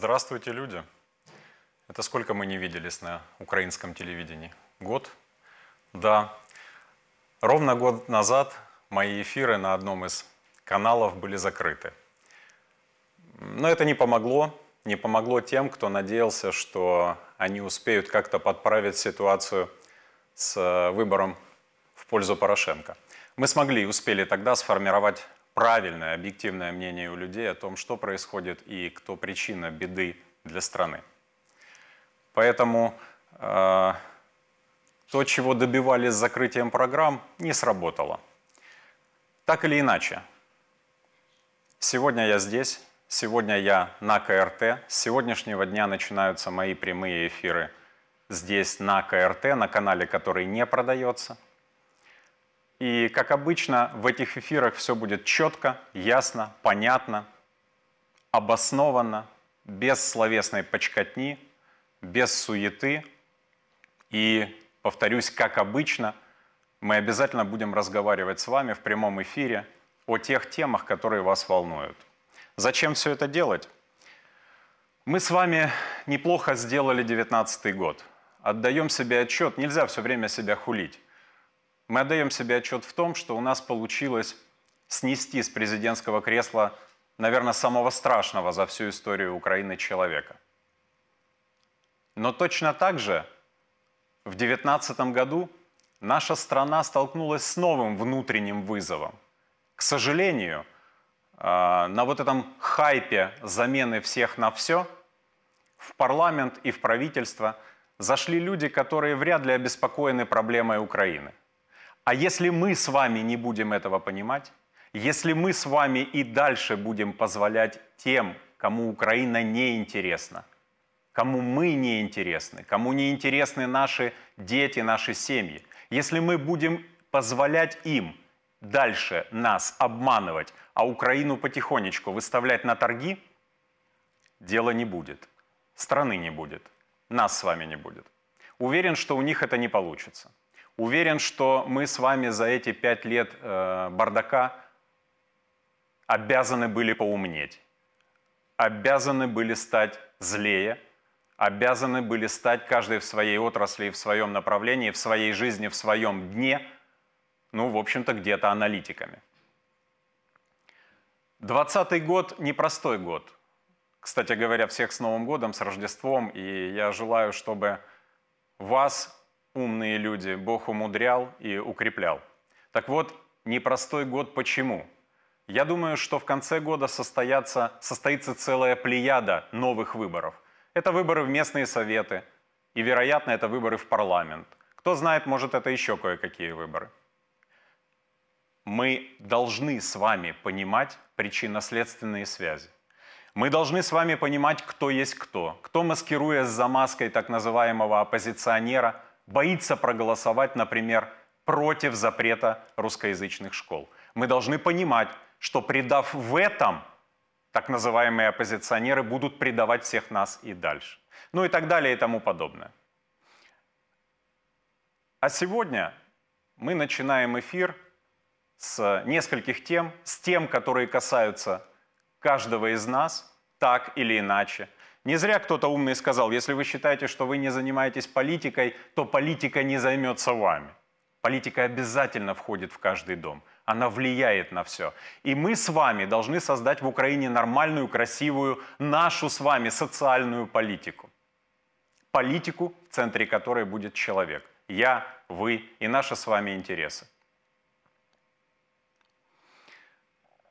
Здравствуйте, люди! Это сколько мы не виделись на украинском телевидении? Год? Да. Ровно год назад мои эфиры на одном из каналов были закрыты. Но это не помогло. Не помогло тем, кто надеялся, что они успеют как-то подправить ситуацию с э, выбором в пользу Порошенко. Мы смогли и успели тогда сформировать правильное, объективное мнение у людей о том, что происходит и кто причина беды для страны. Поэтому э, то, чего добивались с закрытием программ, не сработало. Так или иначе, сегодня я здесь, сегодня я на КРТ, с сегодняшнего дня начинаются мои прямые эфиры здесь на КРТ, на канале, который не продается – и, как обычно, в этих эфирах все будет четко, ясно, понятно, обоснованно, без словесной почкотни, без суеты. И, повторюсь, как обычно, мы обязательно будем разговаривать с вами в прямом эфире о тех темах, которые вас волнуют. Зачем все это делать? Мы с вами неплохо сделали 2019 год. Отдаем себе отчет, нельзя все время себя хулить. Мы отдаем себе отчет в том, что у нас получилось снести с президентского кресла, наверное, самого страшного за всю историю Украины человека. Но точно так же в 2019 году наша страна столкнулась с новым внутренним вызовом. К сожалению, э, на вот этом хайпе замены всех на все в парламент и в правительство зашли люди, которые вряд ли обеспокоены проблемой Украины. А если мы с вами не будем этого понимать, если мы с вами и дальше будем позволять тем, кому Украина не интересна, кому мы не интересны, кому не интересны наши дети, наши семьи, если мы будем позволять им дальше нас обманывать, а Украину потихонечку выставлять на торги, дела не будет, страны не будет, нас с вами не будет. Уверен, что у них это не получится. Уверен, что мы с вами за эти пять лет э, бардака обязаны были поумнеть, обязаны были стать злее, обязаны были стать каждый в своей отрасли и в своем направлении, в своей жизни, в своем дне, ну, в общем-то, где-то аналитиками. Двадцатый год – непростой год. Кстати говоря, всех с Новым годом, с Рождеством, и я желаю, чтобы вас умные люди, Бог умудрял и укреплял. Так вот, непростой год почему? Я думаю, что в конце года состоятся, состоится целая плеяда новых выборов. Это выборы в местные советы, и, вероятно, это выборы в парламент. Кто знает, может, это еще кое-какие выборы. Мы должны с вами понимать причинно-следственные связи. Мы должны с вами понимать, кто есть кто, кто, маскируясь за маской так называемого оппозиционера, боится проголосовать, например, против запрета русскоязычных школ. Мы должны понимать, что предав в этом, так называемые оппозиционеры будут предавать всех нас и дальше. Ну и так далее и тому подобное. А сегодня мы начинаем эфир с нескольких тем, с тем, которые касаются каждого из нас, так или иначе – не зря кто-то умный сказал, если вы считаете, что вы не занимаетесь политикой, то политика не займется вами. Политика обязательно входит в каждый дом. Она влияет на все. И мы с вами должны создать в Украине нормальную, красивую, нашу с вами социальную политику. Политику, в центре которой будет человек. Я, вы и наши с вами интересы.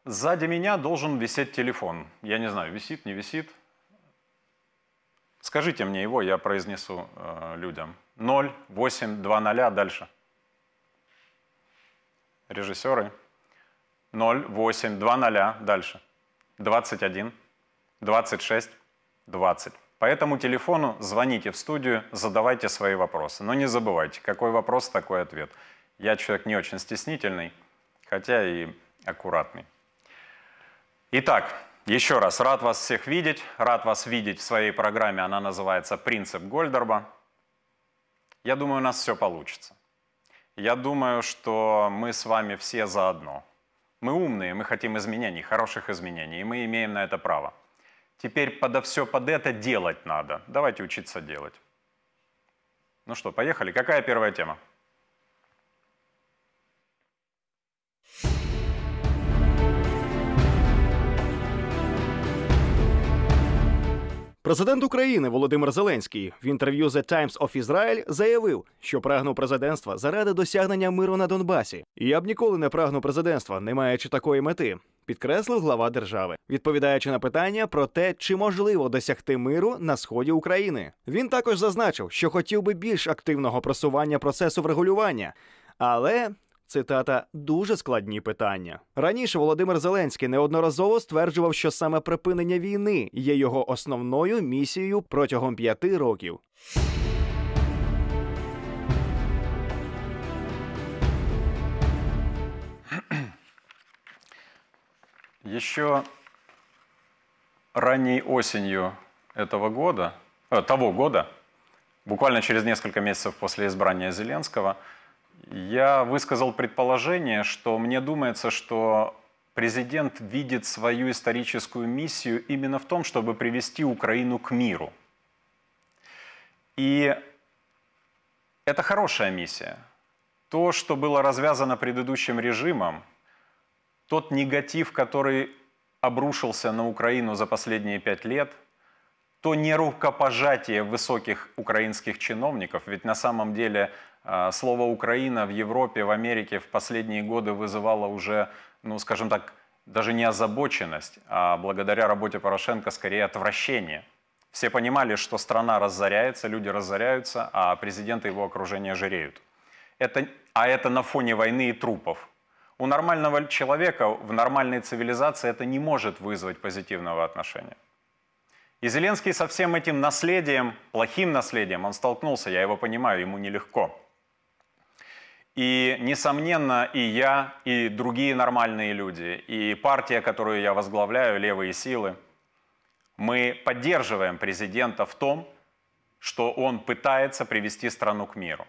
Сзади меня должен висеть телефон. Я не знаю, висит, не висит. Скажите мне его, я произнесу э, людям. 0, 8, 2, 0, дальше. Режиссеры. 0, 8, 2, 0, дальше. 21, 26, 20. По этому телефону звоните в студию, задавайте свои вопросы. Но не забывайте, какой вопрос, такой ответ. Я человек не очень стеснительный, хотя и аккуратный. Итак, еще раз рад вас всех видеть, рад вас видеть в своей программе. Она называется «Принцип Гольдерба». Я думаю, у нас все получится. Я думаю, что мы с вами все заодно. Мы умные, мы хотим изменений, хороших изменений, и мы имеем на это право. Теперь подо все под это делать надо. Давайте учиться делать. Ну что, поехали. Какая первая тема? Президент України Володимир Зеленський в інтерв'ю The Times of Israel заявив, що прагнув президентства заради досягнення миру на Донбасі. Я б ніколи не прагнув президентства, не маючи такої мети, підкреслив глава держави, відповідаючи на питання про те, чи можливо досягти миру на сході України. Він також зазначив, що хотів би більш активного просування процесу врегулювання, але цитата дуже складні питання. Раніше Володимир Зеленський неодноразово стверджував, що саме припинення війни є його основною місією протягом п'яти років. Еще ранней осенью этого года, э, того года, буквально через несколько месяцев после избрания Зеленского, Я высказал предположение, что мне думается, что президент видит свою историческую миссию именно в том, чтобы привести Украину к миру. И это хорошая миссия. То, что было развязано предыдущим режимом, тот негатив, который обрушился на Украину за последние пять лет, то не рукопожатие высоких украинских чиновников, ведь на самом деле а, слово «Украина» в Европе, в Америке в последние годы вызывало уже, ну, скажем так, даже не озабоченность, а благодаря работе Порошенко скорее отвращение. Все понимали, что страна разоряется, люди разоряются, а президент и его окружение жиреют. Это, а это на фоне войны и трупов. У нормального человека в нормальной цивилизации это не может вызвать позитивного отношения. И Зеленский со всем этим наследием, плохим наследием, он столкнулся, я его понимаю, ему нелегко. И, несомненно, и я, и другие нормальные люди, и партия, которую я возглавляю, «Левые силы», мы поддерживаем президента в том, что он пытается привести страну к миру.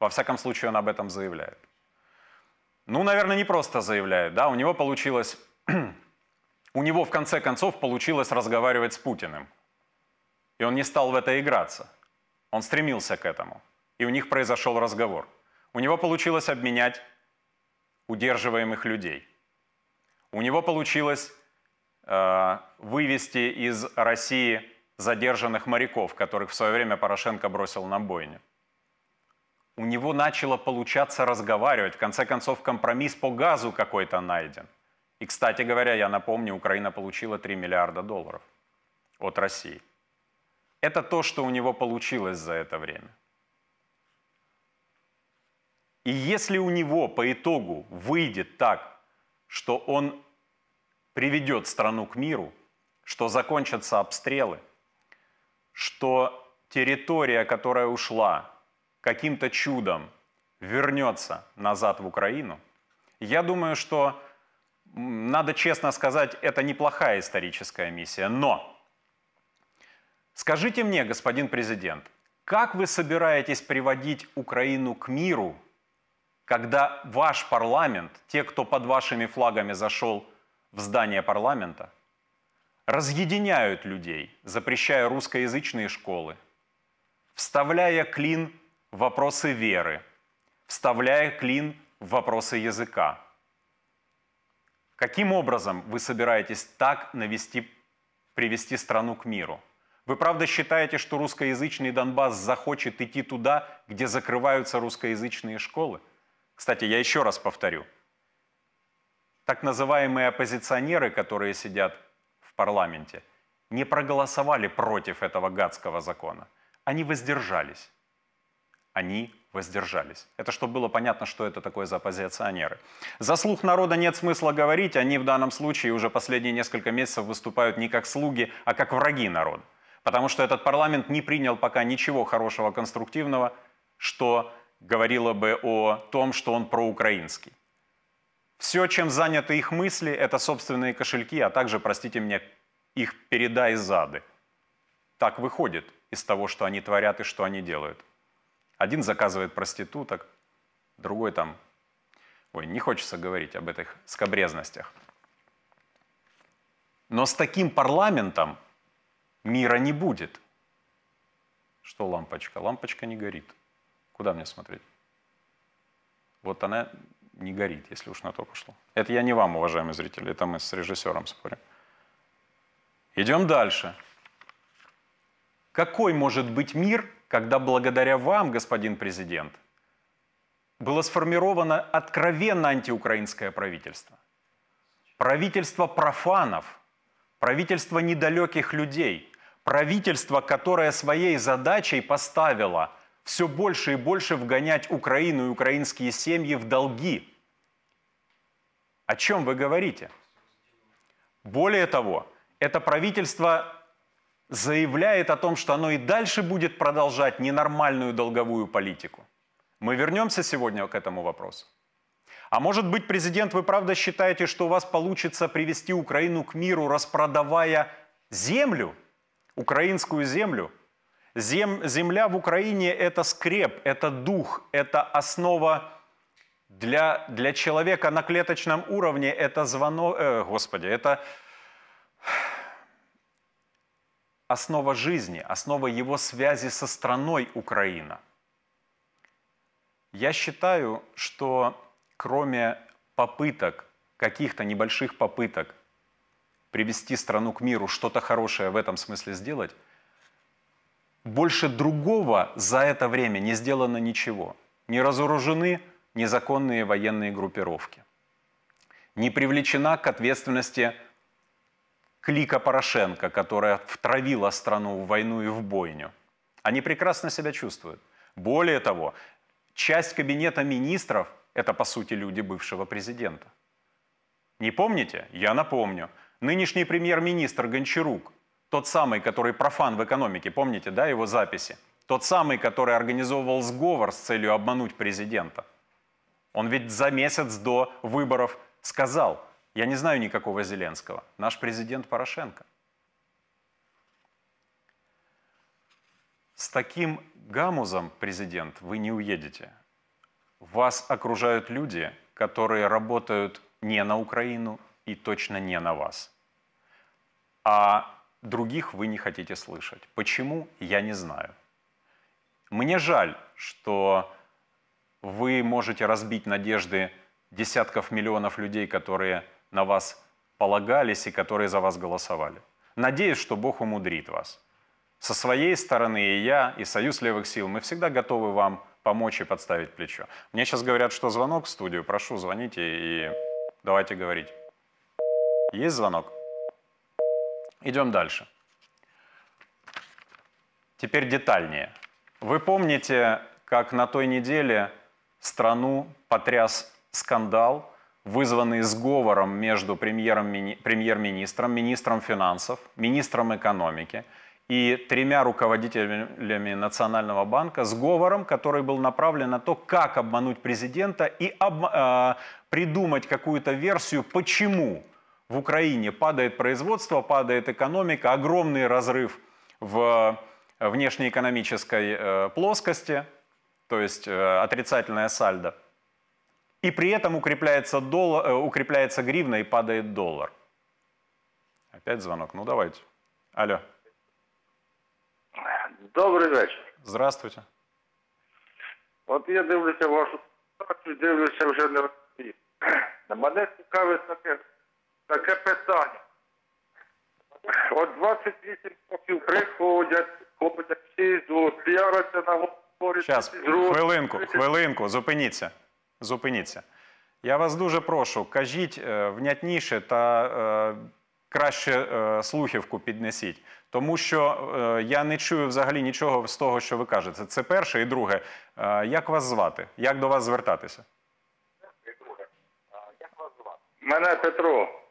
Во всяком случае, он об этом заявляет. Ну, наверное, не просто заявляет, да, у него получилось, у него в конце концов получилось разговаривать с Путиным. И он не стал в это играться. Он стремился к этому. И у них произошел разговор. У него получилось обменять удерживаемых людей. У него получилось э, вывести из России задержанных моряков, которых в свое время Порошенко бросил на бойню. У него начало получаться разговаривать. В конце концов, компромисс по газу какой-то найден. И, кстати говоря, я напомню, Украина получила 3 миллиарда долларов от России. Это то, что у него получилось за это время. И если у него по итогу выйдет так, что он приведет страну к миру, что закончатся обстрелы, что территория, которая ушла каким-то чудом, вернется назад в Украину, я думаю, что, надо честно сказать, это неплохая историческая миссия. Но скажите мне, господин президент, как вы собираетесь приводить Украину к миру – когда ваш парламент, те, кто под вашими флагами зашел в здание парламента, разъединяют людей, запрещая русскоязычные школы, вставляя клин в вопросы веры, вставляя клин в вопросы языка. Каким образом вы собираетесь так навести, привести страну к миру? Вы правда считаете, что русскоязычный Донбасс захочет идти туда, где закрываются русскоязычные школы? Кстати, я еще раз повторю. Так называемые оппозиционеры, которые сидят в парламенте, не проголосовали против этого гадского закона. Они воздержались. Они воздержались. Это чтобы было понятно, что это такое за оппозиционеры. За слух народа нет смысла говорить, они в данном случае уже последние несколько месяцев выступают не как слуги, а как враги народа. Потому что этот парламент не принял пока ничего хорошего, конструктивного, что говорило бы о том, что он проукраинский. Все, чем заняты их мысли, это собственные кошельки, а также, простите меня, их переда и зады. Так выходит из того, что они творят и что они делают. Один заказывает проституток, другой там... Ой, не хочется говорить об этих скобрезностях. Но с таким парламентом мира не будет. Что лампочка? Лампочка не горит. Куда мне смотреть? Вот она не горит, если уж на то пошло. Это я не вам, уважаемые зрители, это мы с режиссером спорим. Идем дальше. Какой может быть мир, когда благодаря вам, господин президент, было сформировано откровенно антиукраинское правительство? Правительство профанов, правительство недалеких людей, правительство, которое своей задачей поставило все больше и больше вгонять Украину и украинские семьи в долги. О чем вы говорите? Более того, это правительство заявляет о том, что оно и дальше будет продолжать ненормальную долговую политику. Мы вернемся сегодня к этому вопросу. А может быть, президент, вы правда считаете, что у вас получится привести Украину к миру, распродавая землю, украинскую землю? Зем, земля в Украине – это скреп, это дух, это основа для, для человека на клеточном уровне. Это звонок, э, господи, это основа жизни, основа его связи со страной Украина. Я считаю, что кроме попыток, каких-то небольших попыток привести страну к миру, что-то хорошее в этом смысле сделать, больше другого за это время не сделано ничего. Не разоружены незаконные военные группировки. Не привлечена к ответственности клика Порошенко, которая втравила страну в войну и в бойню. Они прекрасно себя чувствуют. Более того, часть кабинета министров – это, по сути, люди бывшего президента. Не помните? Я напомню. Нынешний премьер-министр Гончарук тот самый, который профан в экономике, помните, да, его записи? Тот самый, который организовывал сговор с целью обмануть президента. Он ведь за месяц до выборов сказал, я не знаю никакого Зеленского, наш президент Порошенко. С таким гамузом, президент, вы не уедете. Вас окружают люди, которые работают не на Украину и точно не на вас. А других вы не хотите слышать. Почему, я не знаю. Мне жаль, что вы можете разбить надежды десятков миллионов людей, которые на вас полагались и которые за вас голосовали. Надеюсь, что Бог умудрит вас. Со своей стороны и я, и Союз левых сил, мы всегда готовы вам помочь и подставить плечо. Мне сейчас говорят, что звонок в студию. Прошу, звоните и давайте говорить. Есть звонок? Идем дальше. Теперь детальнее. Вы помните, как на той неделе страну потряс скандал, вызванный сговором между премьер-министром, министром финансов, министром экономики и тремя руководителями Национального банка, сговором, который был направлен на то, как обмануть президента и об, э, а, придумать какую-то версию, почему – в Украине. Падает производство, падает экономика, огромный разрыв в э, внешнеэкономической э, плоскости, то есть э, отрицательная сальдо. И при этом укрепляется, доллар, укрепляется гривна и падает доллар. Опять звонок. Ну давайте. Алло. Добрый вечер. Здравствуйте. Вот я дивлюся вашу ситуацію, дивлюся вже на Мене цікавить таке таке питання. От 28 років приходять, ходять всі, піаряться на горі. Час. хвилинку, хвилинку, зупиніться. Зупиніться. Я вас дуже прошу, кажіть е, внятніше та е, краще е, слухівку піднесіть, тому що е, я не чую взагалі нічого з того, що ви кажете. Це перше і друге. Е, як вас звати? Як до вас звертатися? Мене Петро.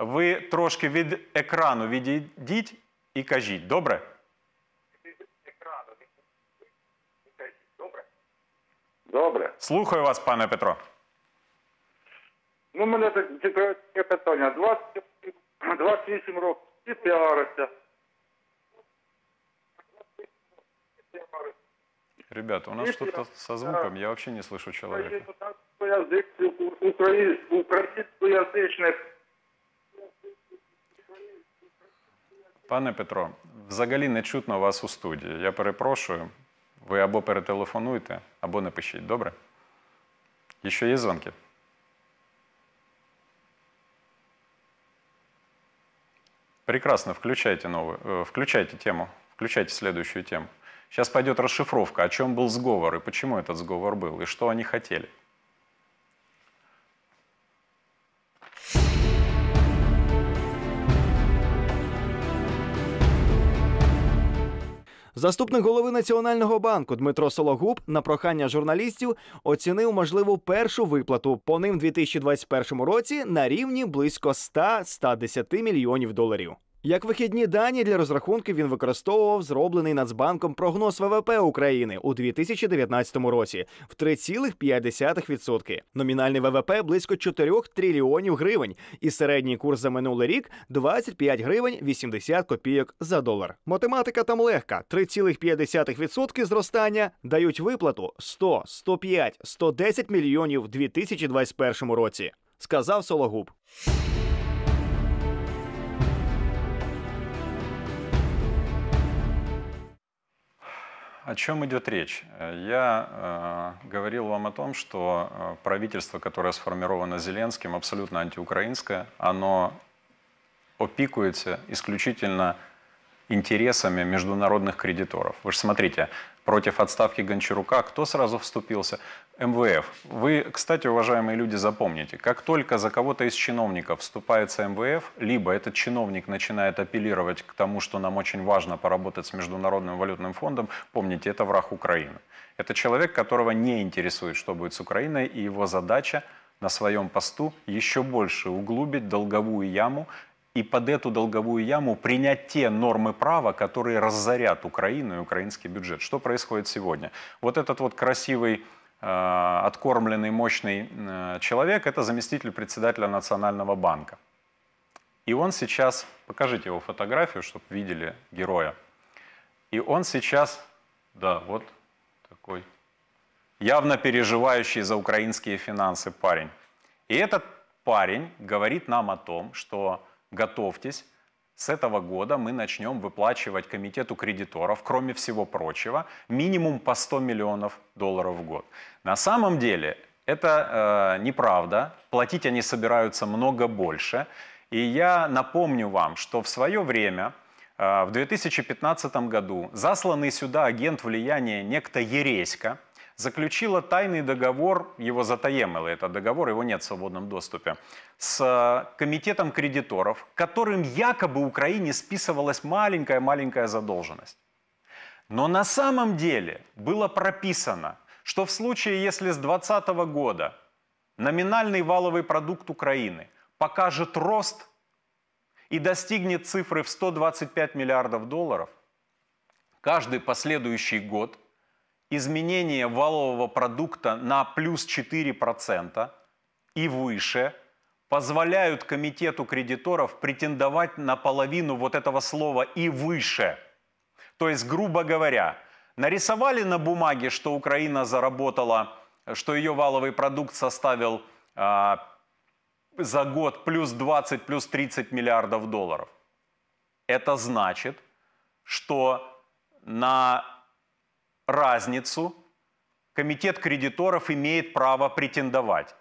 ви трошки від екрану відійдіть і кажіть, добре? Добре. Слухаю вас, пане Петро. Ну, мене таке питання. 20, 28 років і піариться. Ребята, у нас что-то со звуком, я вообще не слышу человека. Українськоязичних Пане Петро, взагалі не чутно вас у студії. Я перепрошую. Ви або перетелефонуйте, або напишіть, добре? І ще є дзвонки? Прекрасно, включайте новую, включайте тему, включайте следующую тему. Сейчас пойдет расшифровка, о чем был сговор и почему этот сговор был, и что они хотели. Заступник голови Національного банку Дмитро Сологуб на прохання журналістів оцінив можливу першу виплату по ним 2021 році на рівні близько 100-110 мільйонів доларів. Як вихідні дані для розрахунки він використовував зроблений Нацбанком прогноз ВВП України у 2019 році в 3,5%. Номінальний ВВП близько 4 трильйонів гривень, і середній курс за минулий рік 25 гривень 80 копійок за долар. Математика там легка: 3,5% зростання дають виплату 100, 105, 110 мільйонів у 2021 році. Сказав Сологуб. О чем идет речь? Я э, говорил вам о том, что э, правительство, которое сформировано Зеленским, абсолютно антиукраинское, оно опикуется исключительно интересами международных кредиторов. Вы же смотрите, против отставки Гончарука кто сразу вступился? МВФ. Вы, кстати, уважаемые люди, запомните, как только за кого-то из чиновников вступается МВФ, либо этот чиновник начинает апеллировать к тому, что нам очень важно поработать с Международным валютным фондом, помните, это враг Украины. Это человек, которого не интересует, что будет с Украиной, и его задача на своем посту еще больше углубить долговую яму и под эту долговую яму принять те нормы права, которые разорят Украину и украинский бюджет. Что происходит сегодня? Вот этот вот красивый э, откормленный, мощный э, человек – это заместитель председателя Национального банка. И он сейчас, покажите его фотографию, чтобы видели героя. И он сейчас, да, вот такой, явно переживающий за украинские финансы парень. И этот парень говорит нам о том, что готовьтесь, с этого года мы начнем выплачивать комитету кредиторов, кроме всего прочего, минимум по 100 миллионов долларов в год. На самом деле это э, неправда. Платить они собираются много больше. И я напомню вам, что в свое время, э, в 2015 году, засланный сюда агент влияния некто Ереська – заключила тайный договор, его затаемело, это договор, его нет в свободном доступе, с э, комитетом кредиторов, которым якобы Украине списывалась маленькая-маленькая задолженность. Но на самом деле было прописано, что в случае, если с 2020 года номинальный валовый продукт Украины покажет рост и достигнет цифры в 125 миллиардов долларов, каждый последующий год – изменение валового продукта на плюс 4% и выше позволяют комитету кредиторов претендовать на половину вот этого слова «и выше». То есть, грубо говоря, нарисовали на бумаге, что Украина заработала, что ее валовый продукт составил э, за год плюс 20, плюс 30 миллиардов долларов. Это значит, что на разницу комитет кредиторов имеет право претендовать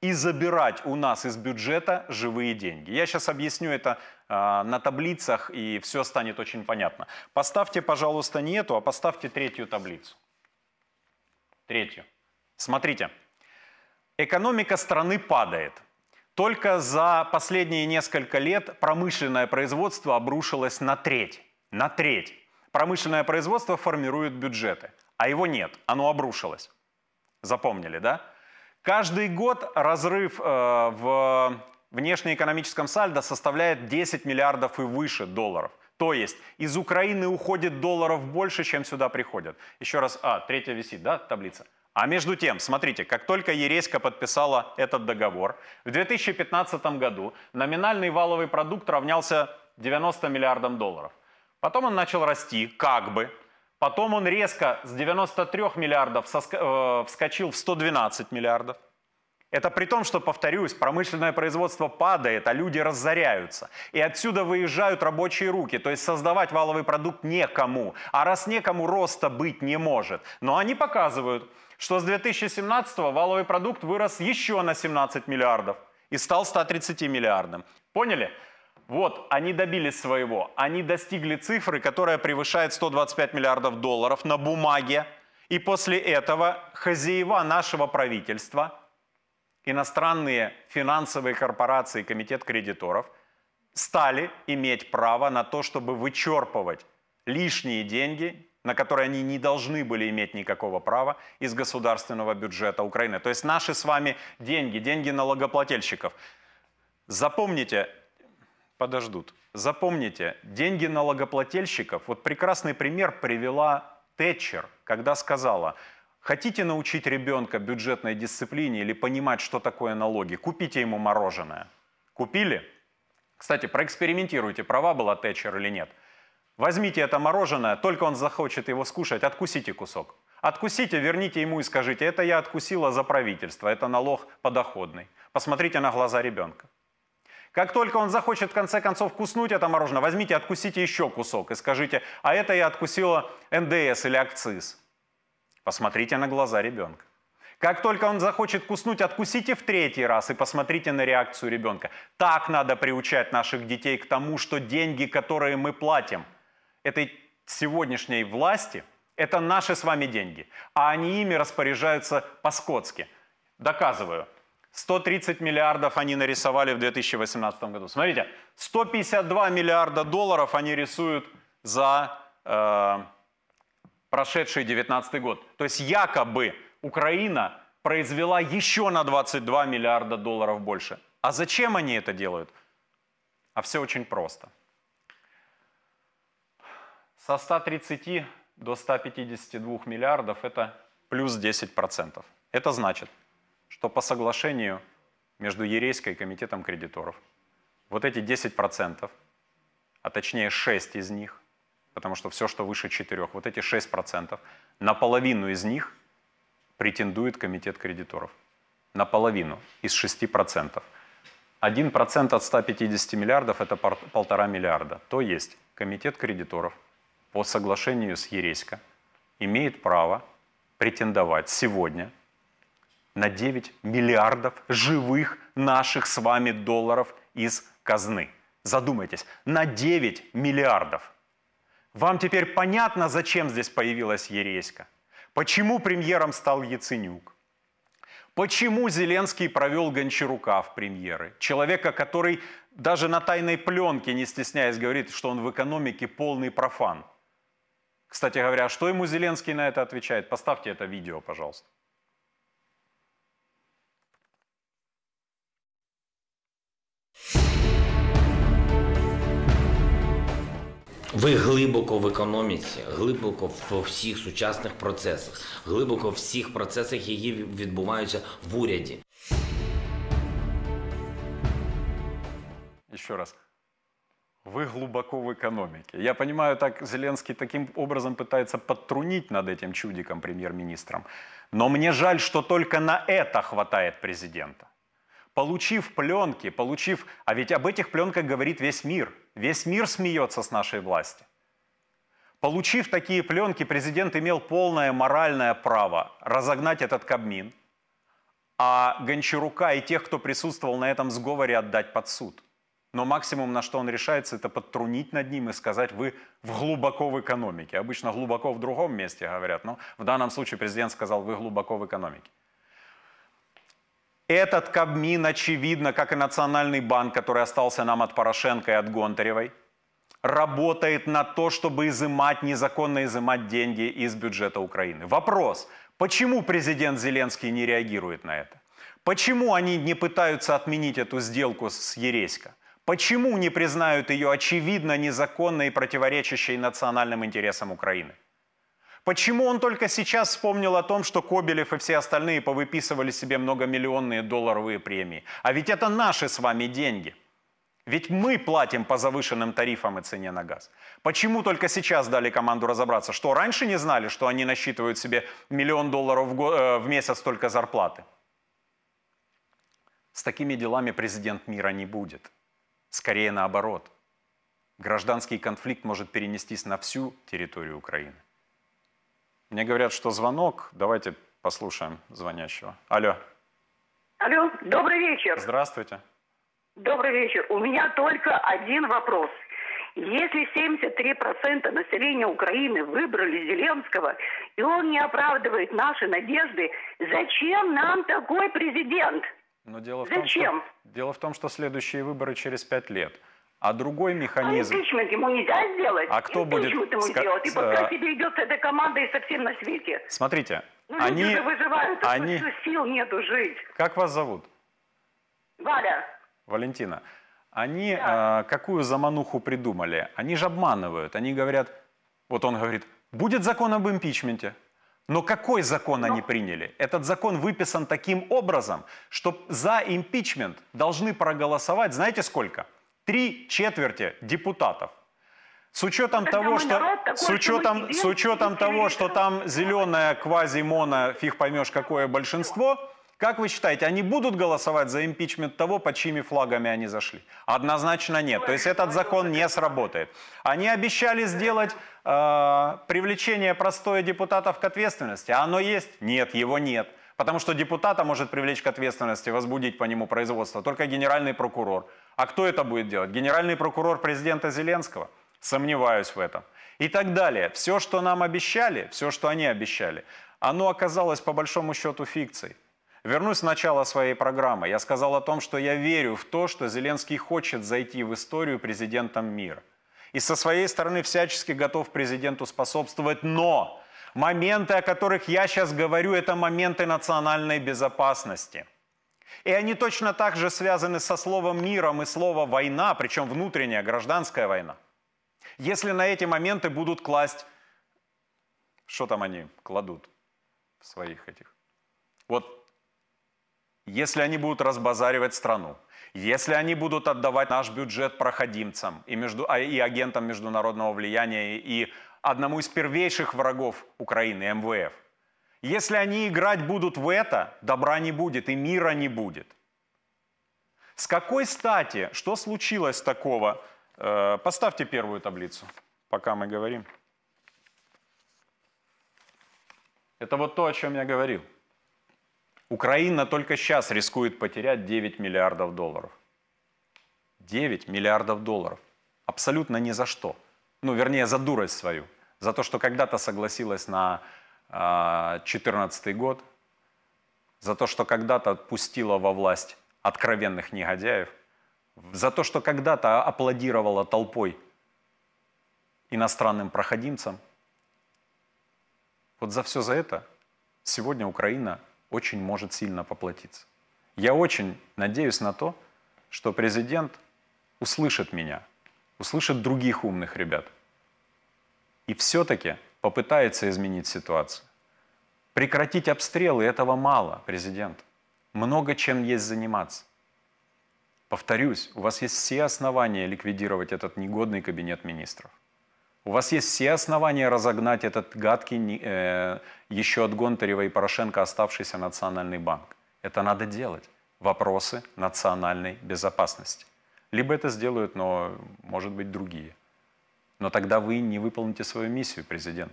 и забирать у нас из бюджета живые деньги. Я сейчас объясню это э, на таблицах, и все станет очень понятно. Поставьте, пожалуйста, не эту, а поставьте третью таблицу. Третью. Смотрите. Экономика страны падает. Только за последние несколько лет промышленное производство обрушилось на треть. На треть. Промышленное производство формирует бюджеты, а его нет, оно обрушилось. Запомнили, да? Каждый год разрыв э, в внешнеэкономическом сальдо составляет 10 миллиардов и выше долларов. То есть из Украины уходит долларов больше, чем сюда приходят. Еще раз, а, третья висит, да, таблица? А между тем, смотрите, как только Ереська подписала этот договор, в 2015 году номинальный валовый продукт равнялся 90 миллиардам долларов. Потом он начал расти, как бы. Потом он резко с 93 миллиардов э, вскочил в 112 миллиардов. Это при том, что, повторюсь, промышленное производство падает, а люди разоряются. И отсюда выезжают рабочие руки, то есть создавать валовый продукт некому. А раз некому, роста быть не может. Но они показывают, что с 2017 валовый продукт вырос еще на 17 миллиардов и стал 130 миллиардом. Поняли? Вот, они добились своего. Они достигли цифры, которая превышает 125 миллиардов долларов на бумаге. И после этого хозяева нашего правительства, иностранные финансовые корпорации, комитет кредиторов, стали иметь право на то, чтобы вычерпывать лишние деньги, на которые они не должны были иметь никакого права из государственного бюджета Украины. То есть наши с вами деньги, деньги налогоплательщиков. Запомните, подождут. Запомните, деньги налогоплательщиков, вот прекрасный пример привела Тэтчер, когда сказала, хотите научить ребенка бюджетной дисциплине или понимать, что такое налоги, купите ему мороженое. Купили? Кстати, проэкспериментируйте, права была Тэтчер или нет. Возьмите это мороженое, только он захочет его скушать, откусите кусок. Откусите, верните ему и скажите, это я откусила за правительство, это налог подоходный. Посмотрите на глаза ребенка. Как только он захочет в конце концов куснуть это мороженое, возьмите, откусите еще кусок и скажите, а это я откусила НДС или акциз. Посмотрите на глаза ребенка. Как только он захочет куснуть, откусите в третий раз и посмотрите на реакцию ребенка. Так надо приучать наших детей к тому, что деньги, которые мы платим, этой сегодняшней власти, это наши с вами деньги, а они ими распоряжаются по-скотски. Доказываю, 130 миллиардов они нарисовали в 2018 году. Смотрите, 152 миллиарда долларов они рисуют за э, прошедший 2019 год. То есть якобы Украина произвела еще на 22 миллиарда долларов больше. А зачем они это делают? А все очень просто. Со 130 до 152 миллиардов это плюс 10%. Это значит, что по соглашению между Ерейской и комитетом кредиторов вот эти 10%, а точнее 6 из них, потому что все, что выше 4, вот эти 6%, на половину из них претендует комитет кредиторов. На половину из 6%. 1% от 150 миллиардов – это полтора миллиарда. То есть комитет кредиторов по соглашению с Ерейско имеет право претендовать сегодня – на 9 миллиардов живых наших с вами долларов из казны. Задумайтесь, на 9 миллиардов. Вам теперь понятно, зачем здесь появилась Ереська? Почему премьером стал Яценюк? Почему Зеленский провел Гончарука в премьеры? Человека, который даже на тайной пленке, не стесняясь, говорит, что он в экономике полный профан. Кстати говоря, что ему Зеленский на это отвечает? Поставьте это видео, пожалуйста. Ви глибоко в економіці, глибоко в всіх сучасних процесах, глибоко в всіх процесах, які відбуваються в уряді. Еще раз. Вы глубоко в экономике. Я понимаю, так Зеленский таким образом пытается подтрунить над этим чудиком премьер-министром. Но мне жаль, что только на это хватает президента получив пленки, получив... А ведь об этих пленках говорит весь мир. Весь мир смеется с нашей власти. Получив такие пленки, президент имел полное моральное право разогнать этот Кабмин, а Гончарука и тех, кто присутствовал на этом сговоре, отдать под суд. Но максимум, на что он решается, это подтрунить над ним и сказать, вы в глубоко в экономике. Обычно глубоко в другом месте говорят, но в данном случае президент сказал, вы глубоко в экономике. Этот Кабмин, очевидно, как и Национальный банк, который остался нам от Порошенко и от Гонтаревой, работает на то, чтобы изымать, незаконно изымать деньги из бюджета Украины. Вопрос, почему президент Зеленский не реагирует на это? Почему они не пытаются отменить эту сделку с Ересько? Почему не признают ее очевидно незаконной и противоречащей национальным интересам Украины? Почему он только сейчас вспомнил о том, что Кобелев и все остальные повыписывали себе многомиллионные долларовые премии? А ведь это наши с вами деньги. Ведь мы платим по завышенным тарифам и цене на газ. Почему только сейчас дали команду разобраться? Что, раньше не знали, что они насчитывают себе миллион долларов в, э, месяц только зарплаты? С такими делами президент мира не будет. Скорее наоборот. Гражданский конфликт может перенестись на всю территорию Украины. Мне говорят, что звонок. Давайте послушаем звонящего. Алло. Алло, добрый вечер. Здравствуйте. Добрый вечер. У меня только один вопрос. Если 73% населения Украины выбрали Зеленского, и он не оправдывает наши надежды, зачем нам такой президент? Но дело в зачем? Том, что, дело в том, что следующие выборы через пять лет – а другой механизм... А импичмент ему нельзя сделать. А кто будет... ему Ска... сделать. И пока э, тебе идет эта команда, и совсем на свете. Смотрите, ну, они... Люди выживают, они... Что сил нету жить. Как вас зовут? Валя. Валентина. Они да. э, какую замануху придумали? Они же обманывают. Они говорят, вот он говорит, будет закон об импичменте. Но какой закон Но... Ну. они приняли? Этот закон выписан таким образом, что за импичмент должны проголосовать, знаете сколько? Три четверти депутатов. С учетом ну того, что, такой, с учетом, что с учетом того, что там зеленая квази-моно, фиг поймешь, какое большинство, как вы считаете, они будут голосовать за импичмент того, под чьими флагами они зашли? Однозначно нет. То есть этот закон не сработает. Они обещали сделать э, привлечение простое депутатов к ответственности. А оно есть? Нет, его нет. Потому что депутата может привлечь к ответственности, возбудить по нему производство только генеральный прокурор. А кто это будет делать? Генеральный прокурор президента Зеленского? Сомневаюсь в этом. И так далее. Все, что нам обещали, все, что они обещали, оно оказалось по большому счету фикцией. Вернусь с начала своей программы. Я сказал о том, что я верю в то, что Зеленский хочет зайти в историю президентом мира. И со своей стороны всячески готов президенту способствовать, но моменты, о которых я сейчас говорю, это моменты национальной безопасности – и они точно так же связаны со словом «миром» и словом «война», причем внутренняя, гражданская война. Если на эти моменты будут класть... Что там они кладут в своих этих? Вот если они будут разбазаривать страну, если они будут отдавать наш бюджет проходимцам и, между, а, и агентам международного влияния, и одному из первейших врагов Украины, МВФ – если они играть будут в это, добра не будет и мира не будет. С какой стати, что случилось такого? Э, поставьте первую таблицу, пока мы говорим. Это вот то, о чем я говорил. Украина только сейчас рискует потерять 9 миллиардов долларов. 9 миллиардов долларов. Абсолютно ни за что. Ну, вернее, за дурость свою. За то, что когда-то согласилась на 2014 год, за то, что когда-то отпустила во власть откровенных негодяев, за то, что когда-то аплодировала толпой иностранным проходимцам. Вот за все за это сегодня Украина очень может сильно поплатиться. Я очень надеюсь на то, что президент услышит меня, услышит других умных ребят. И все-таки попытается изменить ситуацию. Прекратить обстрелы этого мало, президент. Много чем есть заниматься. Повторюсь, у вас есть все основания ликвидировать этот негодный кабинет министров. У вас есть все основания разогнать этот гадкий, э, еще от Гонтарева и Порошенко оставшийся Национальный банк. Это надо делать. Вопросы национальной безопасности. Либо это сделают, но, может быть, другие. Но тогда вы не выполните свою миссию, президент.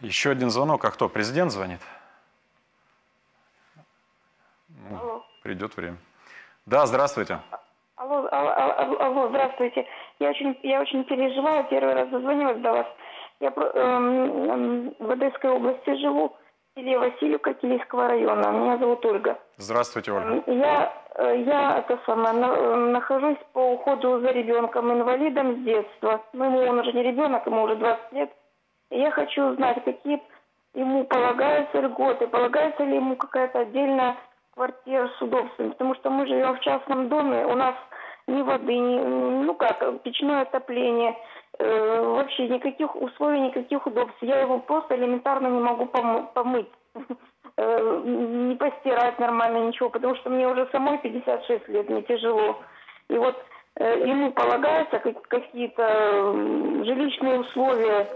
Еще один звонок. А кто? Президент звонит? Ну, алло. Придет время. Да, здравствуйте. Алло, алло, а, а, алло, здравствуйте. Я очень, я очень переживаю. Первый раз зазвонилась до вас. Я эм, эм, в Одесской области живу, в селе Васильевка Киевского района. Меня зовут Ольга. Здравствуйте, Ольга. Эм, я Э, я это самое, э, нахожусь по уходу за ребенком, инвалидом с детства. Ну, ему он уже не ребенок, ему уже 20 лет. И я хочу узнать, какие ему полагаются льготы, полагается ли ему какая-то отдельная квартира с удобствами, потому что мы живем в частном доме, у нас ни воды, ни, ну как, печное отопление, э, вообще никаких условий, никаких удобств. Я его просто элементарно не могу помыть. Э, не постирать нормально ничего, потому что мне уже самой 56 лет, мне тяжело. И вот э, ему полагаются какие-то жилищные условия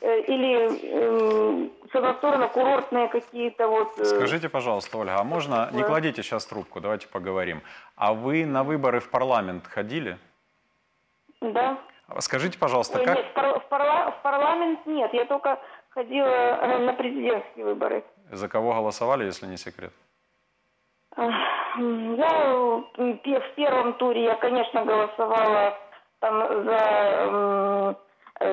э, или э, санаторно-курортные какие-то вот... Скажите, пожалуйста, Ольга, а можно... Да. Не кладите сейчас трубку, давайте поговорим. А вы на выборы в парламент ходили? Да. А скажите, пожалуйста, как... Нет, в, парла... в парламент нет, я только ходила на президентские выборы. За кого голосовали, если не секрет? Я ну, в первом туре, я, конечно, голосовала там за э,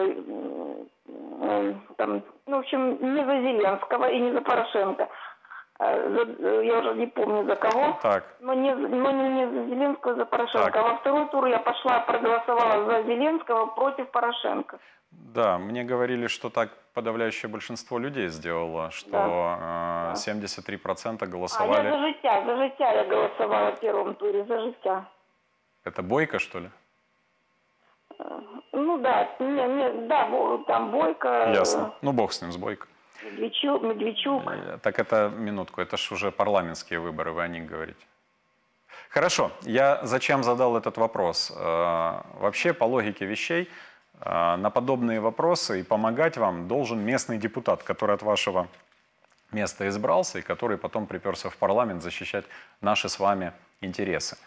э, там, ну, в общем, не за Зеленского и не за Порошенко. А, за, э, я уже не помню за кого, так. но не, но не, не за Зеленского, а за Порошенко. Так. А во второй тур я пошла, проголосовала за Зеленского против Порошенко. Да, мне говорили, что так подавляющее большинство людей сделало, что да. 73% э, голосовали. А я за життя, за життя я голосовала в первом туре, за життя. Это Бойко, что ли? Э, ну да, не, не, да, там Бойко. Э, Ясно. Ну бог с ним, с Бойко. Медведчук. Медведчук. Так это, минутку, это же уже парламентские выборы, вы о них говорите. Хорошо, я зачем задал этот вопрос? Вообще, по логике вещей, а, на подобные вопросы и помогать вам должен местный депутат, который от вашего места избрался и который потом приперся в парламент защищать наши с вами интересы.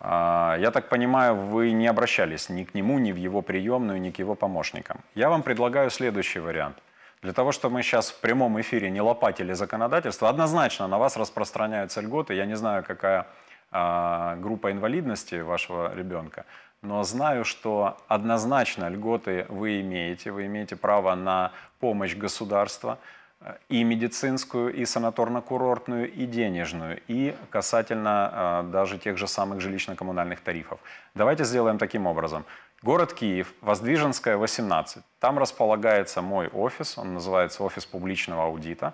А, я так понимаю, вы не обращались ни к нему, ни в его приемную, ни к его помощникам. Я вам предлагаю следующий вариант. Для того, чтобы мы сейчас в прямом эфире не лопатили законодательство, однозначно на вас распространяются льготы. Я не знаю, какая а, группа инвалидности вашего ребенка но знаю, что однозначно льготы вы имеете, вы имеете право на помощь государства, э, и медицинскую, и санаторно-курортную, и денежную, и касательно э, даже тех же самых жилищно-коммунальных тарифов. Давайте сделаем таким образом. Город Киев, Воздвиженская, 18. Там располагается мой офис, он называется офис публичного аудита.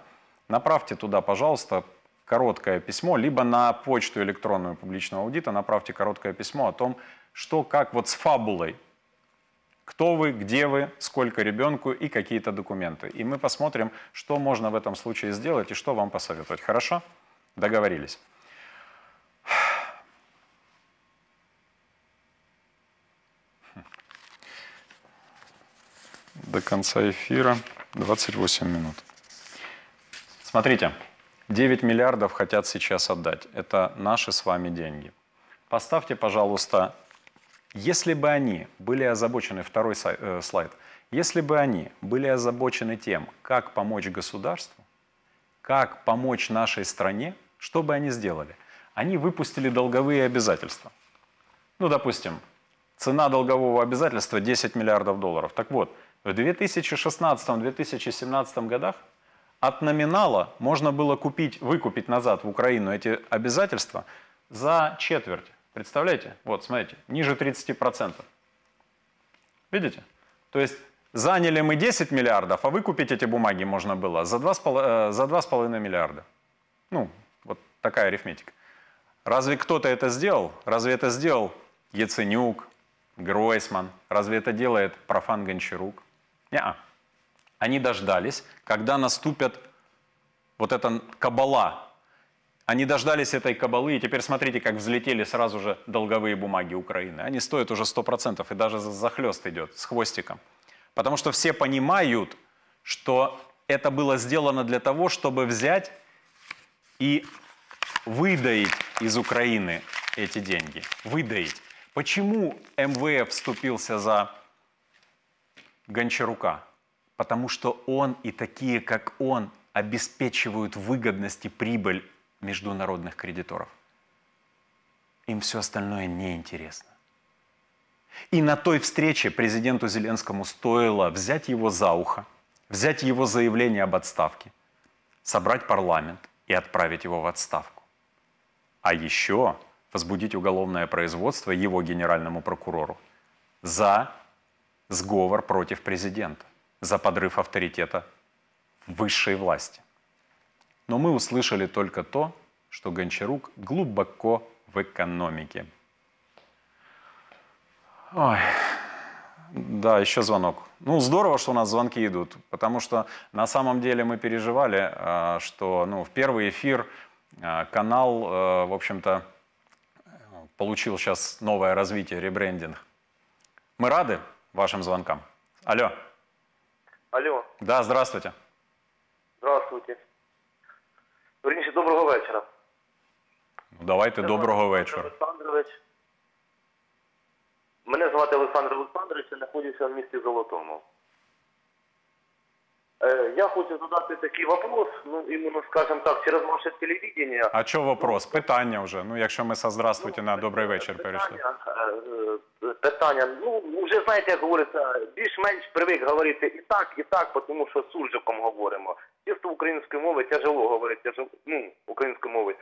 Направьте туда, пожалуйста, короткое письмо, либо на почту электронную публичного аудита направьте короткое письмо о том, что как вот с фабулой. Кто вы, где вы, сколько ребенку и какие-то документы. И мы посмотрим, что можно в этом случае сделать и что вам посоветовать. Хорошо? Договорились. До конца эфира 28 минут. Смотрите, 9 миллиардов хотят сейчас отдать. Это наши с вами деньги. Поставьте, пожалуйста, если бы они были озабочены, второй э, слайд, если бы они были озабочены тем, как помочь государству, как помочь нашей стране, что бы они сделали? Они выпустили долговые обязательства. Ну, допустим, цена долгового обязательства 10 миллиардов долларов. Так вот, в 2016-2017 годах от номинала можно было купить, выкупить назад в Украину эти обязательства за четверть Представляете? Вот, смотрите, ниже 30%. Видите? То есть заняли мы 10 миллиардов, а выкупить эти бумаги можно было за 2,5, э, за 2,5 миллиарда. Ну, вот такая арифметика. Разве кто-то это сделал? Разве это сделал Яценюк, Гройсман? Разве это делает Профан Гончарук? Неа. Они дождались, когда наступят вот эта кабала они дождались этой кабалы, и теперь смотрите, как взлетели сразу же долговые бумаги Украины. Они стоят уже 100%, и даже захлест идет с хвостиком. Потому что все понимают, что это было сделано для того, чтобы взять и выдаить из Украины эти деньги. Выдаить. Почему МВФ вступился за Гончарука? Потому что он и такие, как он, обеспечивают выгодность и прибыль международных кредиторов. Им все остальное неинтересно. И на той встрече президенту Зеленскому стоило взять его за ухо, взять его заявление об отставке, собрать парламент и отправить его в отставку. А еще возбудить уголовное производство его генеральному прокурору за сговор против президента, за подрыв авторитета высшей власти. Но мы услышали только то, что Гончарук глубоко в экономике. Ой, да, еще звонок. Ну, здорово, что у нас звонки идут, потому что на самом деле мы переживали, а, что ну, в первый эфир а, канал, а, в общем-то, получил сейчас новое развитие, ребрендинг. Мы рады вашим звонкам. Алло. Алло. Да, здравствуйте. Здравствуйте. Верніше, доброго вечора. Ну, давайте доброго вечора. Олександрович. Мене звати Олександр Олександрович, я знаходжуся в місті Золотому. Е, я хочу задати такий вопрос, ну іменно, скажем так, через ваше телевидение. А що ну, вопрос? Питання вже. Ну, якщо ми со здравствуйте ну, на добрий вечір перейшли. Е, е, питання, Ну, вже знаєте, як говориться, більш-менш привик говорити і так, і так, тому що з суржиком говоримо. Чисто української мови тяжело говорити, тяжело, ну, української мови.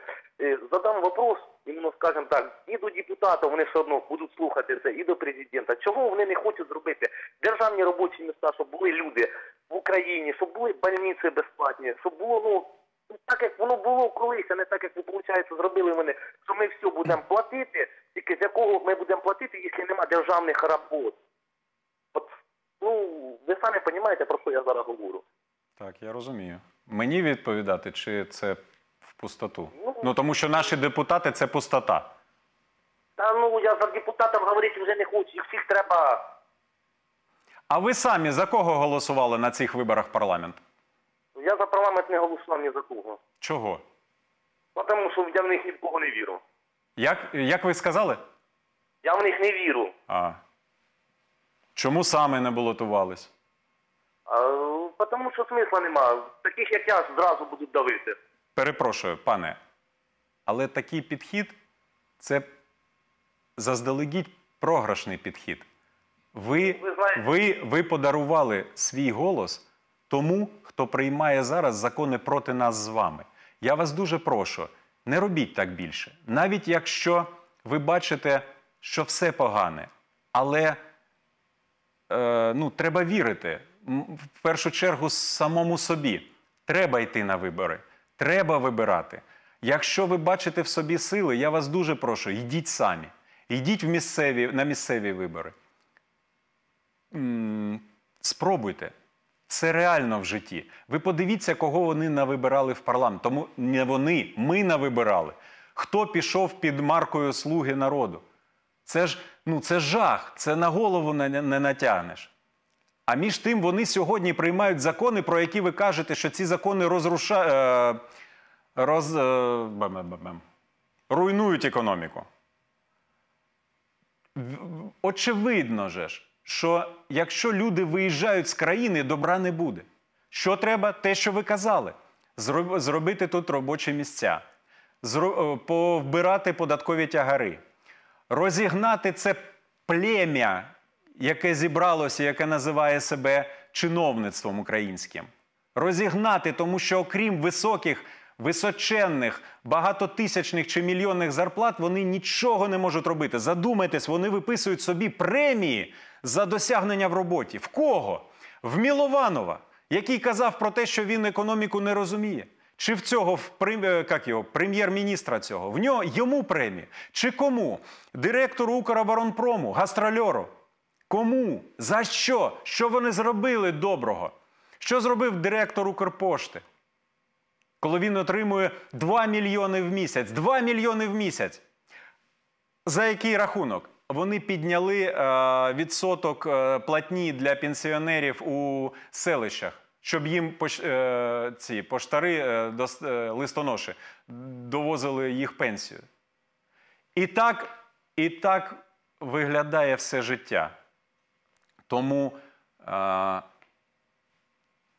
Задам вопрос, іменно, скажем так, і до депутата вони все одно будуть слухати це, і до президента. Чого вони не хочуть зробити? Державні робочі міста, щоб були люди в Україні, щоб були больниці безплатні, щоб було ну так, як воно було колись, а не так, як ви виходить, зробили вони, що ми все будемо платити, тільки з якого ми будемо платити, якщо немає державних работ. От ну ви самі розумієте, про що я зараз говорю. Так, я розумію. Мені відповідати, чи це в пустоту? Ну, ну тому що наші депутати це пустота. Та ну я за депутатом говорити вже не хочу. Їх всіх треба а ви самі за кого голосували на цих виборах парламент? Я за парламент не голосував ні за кого. Чого? Тому що я в них нікого не віру. Як як ви сказали? Я в них не віру. А. Чому саме не балотувались? А, Тому що смисла нема. Таких, як я, зразу будуть давити. Перепрошую, пане. Але такий підхід це заздалегідь програшний підхід. Ви, ви, ви подарували свій голос тому, хто приймає зараз закони проти нас з вами. Я вас дуже прошу, не робіть так більше. Навіть якщо ви бачите, що все погане, але е, ну, треба вірити в першу чергу самому собі. Треба йти на вибори, треба вибирати. Якщо ви бачите в собі сили, я вас дуже прошу, йдіть самі, йдіть в місцеві, на місцеві вибори спробуйте. Це реально в житті. Ви подивіться, кого вони навибирали в парламент. Тому не вони, ми навибирали. Хто пішов під маркою Слуги народу? Це ж ну, це жах, це на голову не, не натягнеш. А між тим, вони сьогодні приймають закони, про які ви кажете, що ці закони розруша... Е, роз... Е, руйнують економіку. Очевидно же ж що якщо люди виїжджають з країни, добра не буде. Що треба? Те, що ви казали, зробити тут робочі місця, повбирати податкові тягари, розігнати це плем'я, яке зібралося, яке називає себе чиновництвом українським. Розігнати, тому що окрім високих височенних, багатотисячних чи мільйонних зарплат вони нічого не можуть робити. Задумайтесь, вони виписують собі премії за досягнення в роботі. В кого? В Мілованова, який казав про те, що він економіку не розуміє. Чи в цього е, як прем'єр-міністра цього? В нього йому премії? Чи кому? Директору Укроборонпрому, гастрольору? Кому? За що? Що вони зробили доброго? Що зробив директор Укрпошти? коли він отримує 2 мільйони в місяць. 2 мільйони в місяць. За який рахунок? Вони підняли е, відсоток е, платні для пенсіонерів у селищах, щоб їм пош, е, ці поштари е, до, е, листоноші довозили їх пенсію. І так, І так виглядає все життя. Тому е,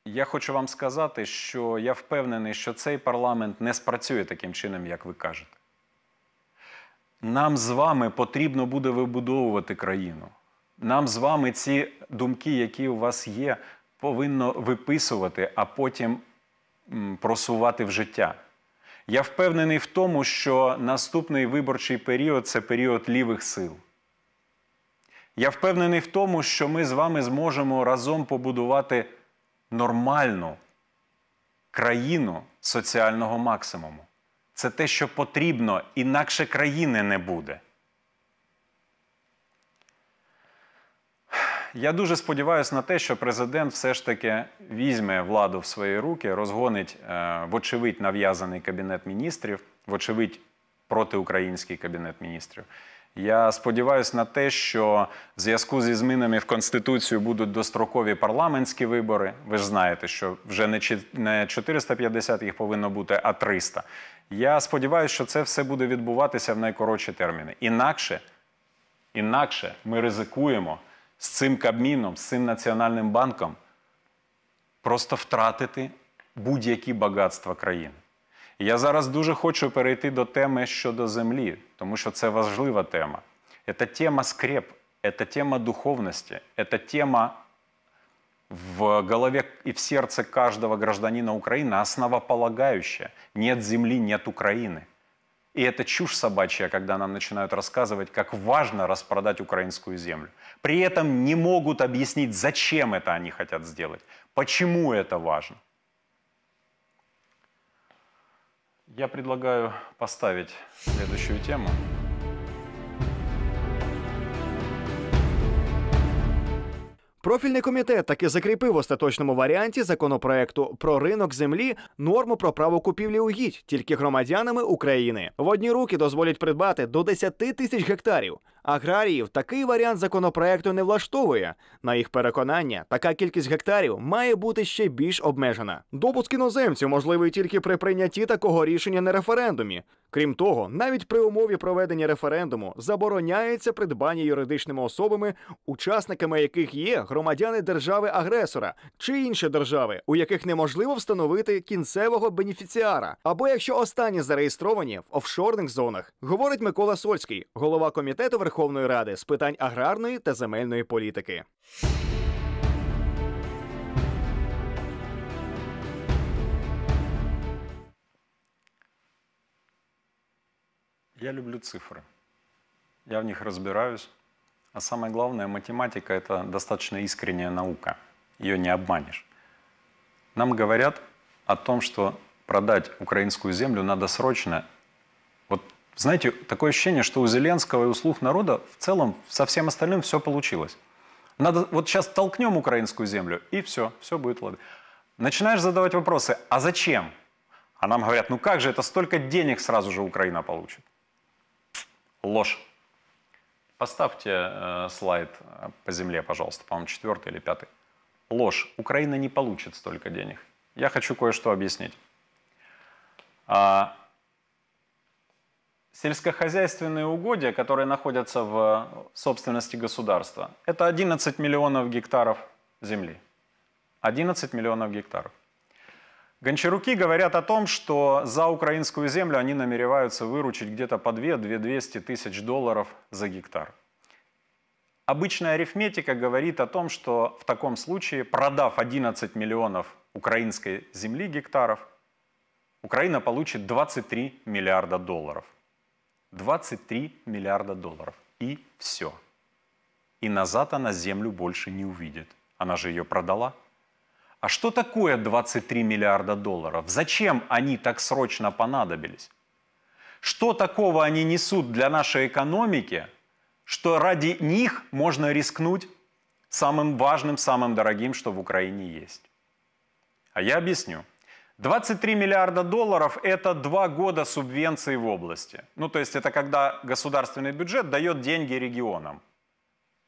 я хочу вам сказати, що я впевнений, що цей парламент не спрацює таким чином, як ви кажете. Нам з вами потрібно буде вибудовувати країну. Нам з вами ці думки, які у вас є, повинно виписувати, а потім просувати в життя. Я впевнений в тому, що наступний виборчий період це період лівих сил. Я впевнений в тому, що ми з вами зможемо разом побудувати нормальну країну соціального максимуму. Це те, що потрібно, інакше країни не буде. Я дуже сподіваюся на те, що президент все ж таки візьме владу в свої руки, розгонить, е, вочевидь, нав'язаний кабінет міністрів, вочевидь, протиукраїнський кабінет міністрів. Я сподіваюся на те, що в зв'язку зі змінами в конституцію будуть дострокові парламентські вибори. Ви ж знаєте, що вже не 450 їх повинно бути, а 300. Я сподіваюся, що це все буде відбуватися в найкоротші терміни. Інакше, інакше ми ризикуємо з цим Кабміном, з цим національним банком просто втратити будь-які багатства країни. Я зараз дуже хочу перейти до теми щодо землі, тому що це важлива тема. Це тема скреп, це тема духовності, це тема в голове и в сердце каждого гражданина Украины основополагающая. Нет земли, нет Украины. И это чушь собачья, когда нам начинают рассказывать, как важно распродать украинскую землю. При этом не могут объяснить, зачем это они хотят сделать, почему это важно. Я предлагаю поставить следующую тему. Профільний комітет таки закріпив в остаточному варіанті законопроекту про ринок землі норму про право купівлі угідь тільки громадянами України. В одні руки дозволять придбати до 10 тисяч гектарів, Аграріїв такий варіант законопроекту не влаштовує. На їх переконання, така кількість гектарів має бути ще більш обмежена. Допуск іноземців можливий тільки при прийнятті такого рішення на референдумі. Крім того, навіть при умові проведення референдуму забороняється придбання юридичними особами, учасниками яких є громадяни держави-агресора чи інші держави, у яких неможливо встановити кінцевого бенефіціара, або якщо останні зареєстровані в офшорних зонах, говорить Микола Сольський, голова комітету Верховної Верховної Ради з питань аграрної та земельної політики. Я люблю цифры. Я в них разбираюсь. А самое главное, математика – это достаточно искренняя наука. Ее не обманешь. Нам говорят о том, что продать украинскую землю надо срочно знаете, такое ощущение, что у Зеленского и у слух народа в целом со всем остальным все получилось. Надо вот сейчас толкнем украинскую землю, и все, все будет ладно. Начинаешь задавать вопросы, а зачем? А нам говорят, ну как же, это столько денег сразу же Украина получит. Ложь. Поставьте э, слайд э, по земле, пожалуйста, по-моему, четвертый или пятый. Ложь. Украина не получит столько денег. Я хочу кое-что объяснить. А, Сельскохозяйственные угодья, которые находятся в э, собственности государства, это 11 миллионов гектаров земли. 11 миллионов гектаров. Гончаруки говорят о том, что за украинскую землю они намереваются выручить где-то по 2-200 тысяч долларов за гектар. Обычная арифметика говорит о том, что в таком случае, продав 11 миллионов украинской земли гектаров, Украина получит 23 миллиарда долларов – 23 миллиарда долларов. И все. И назад она землю больше не увидит. Она же ее продала. А что такое 23 миллиарда долларов? Зачем они так срочно понадобились? Что такого они несут для нашей экономики, что ради них можно рискнуть самым важным, самым дорогим, что в Украине есть? А я объясню. 23 миллиарда долларов – это два года субвенций в области. Ну, то есть это когда государственный бюджет дает деньги регионам.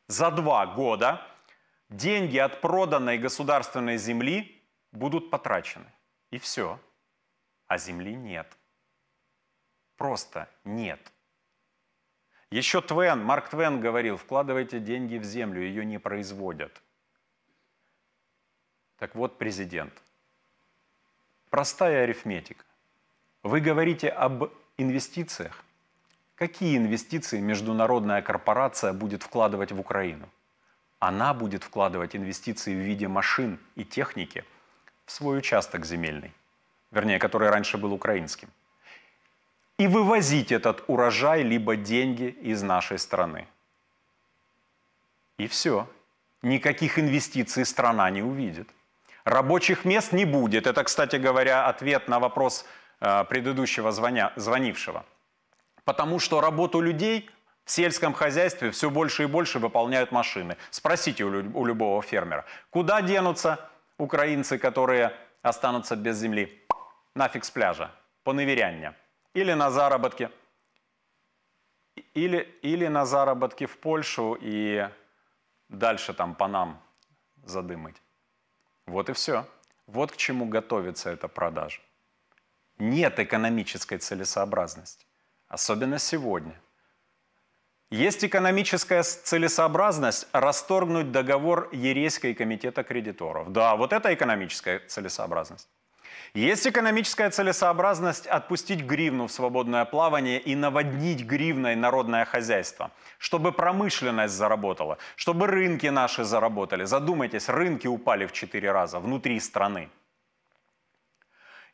За два года деньги от проданной государственной земли будут потрачены. И все. А земли нет. Просто нет. Еще Твен, Марк Твен говорил, вкладывайте деньги в землю, ее не производят. Так вот, президент, Простая арифметика. Вы говорите об инвестициях. Какие инвестиции международная корпорация будет вкладывать в Украину? Она будет вкладывать инвестиции в виде машин и техники в свой участок земельный, вернее, который раньше был украинским, и вывозить этот урожай либо деньги из нашей страны. И все. Никаких инвестиций страна не увидит. Рабочих мест не будет. Это, кстати говоря, ответ на вопрос э, предыдущего звоня, звонившего. Потому что работу людей в сельском хозяйстве все больше и больше выполняют машины. Спросите у, у любого фермера, куда денутся украинцы, которые останутся без земли? Нафиг с пляжа, по поневеряння. Или на заработки. Или, или на заработки в Польшу и дальше там по нам задымыть. Вот и все. Вот к чему готовится эта продажа. Нет экономической целесообразности, особенно сегодня. Есть экономическая целесообразность расторгнуть договор Ереська комитета кредиторов. Да, вот это экономическая целесообразность. Есть экономическая целесообразность отпустить гривну в свободное плавание и наводнить гривной народное хозяйство, чтобы промышленность заработала, чтобы рынки наши заработали. Задумайтесь, рынки упали в 4 раза внутри страны.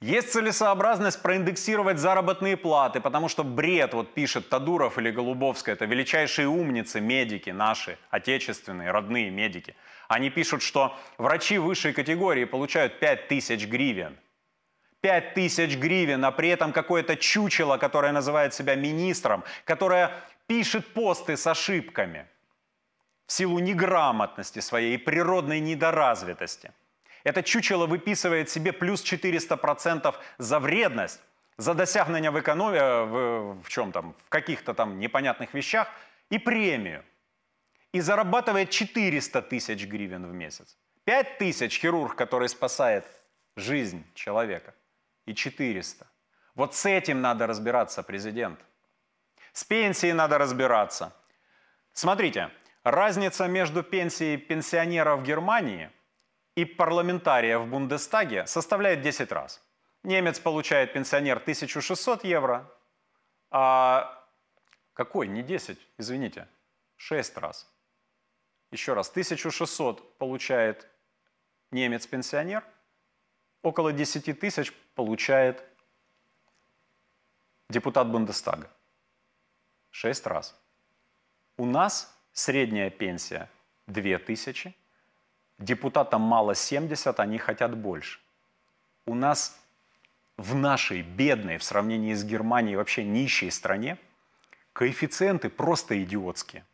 Есть целесообразность проиндексировать заработные платы, потому что бред, вот пишет Тадуров или Голубовская, это величайшие умницы, медики наши, отечественные, родные медики. Они пишут, что врачи высшей категории получают 5000 гривен – 5000 гривен, а при этом какое-то чучело, которое называет себя министром, которое пишет посты с ошибками в силу неграмотности своей и природной недоразвитости. Это чучело выписывает себе плюс 400% за вредность, за досягнення в экономике, э, в, в чем там, в каких-то там непонятных вещах и премию. И зарабатывает 400 тысяч гривен в месяц. 5 тысяч хирург, который спасает жизнь человека и 400. Вот с этим надо разбираться, президент. С пенсией надо разбираться. Смотрите, разница между пенсией пенсионера в Германии и парламентария в Бундестаге составляет 10 раз. Немец получает пенсионер 1600 евро, а какой? Не 10, извините, 6 раз. Еще раз, 1600 получает немец-пенсионер – около 10 тысяч получает депутат Бундестага. Шесть раз. У нас средняя пенсия 2 тысячи, депутатам мало 70, они хотят больше. У нас в нашей бедной, в сравнении с Германией, вообще нищей стране, коэффициенты просто идиотские.